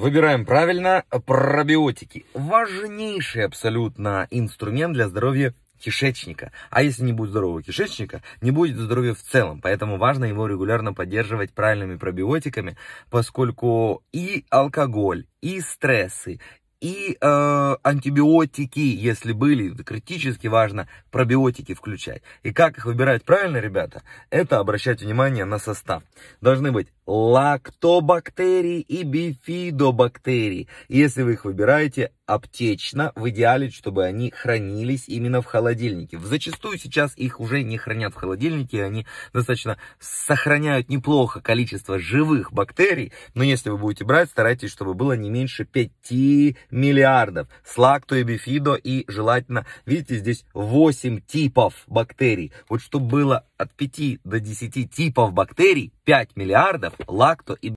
Выбираем правильно пробиотики. Важнейший абсолютно инструмент для здоровья кишечника. А если не будет здорового кишечника, не будет здоровья в целом. Поэтому важно его регулярно поддерживать правильными пробиотиками, поскольку и алкоголь, и стрессы, и э, антибиотики, если были, критически важно пробиотики включать. И как их выбирать правильно, ребята, это обращать внимание на состав. Должны быть лактобактерий и бифидобактерий, если вы их выбираете аптечно, в идеале, чтобы они хранились именно в холодильнике. В Зачастую сейчас их уже не хранят в холодильнике, они достаточно сохраняют неплохо количество живых бактерий, но если вы будете брать, старайтесь, чтобы было не меньше 5 миллиардов с лакто и бифидо, и желательно, видите, здесь 8 типов бактерий, вот чтобы было от 5 до 10 типов бактерий, 5 миллиардов лакто- и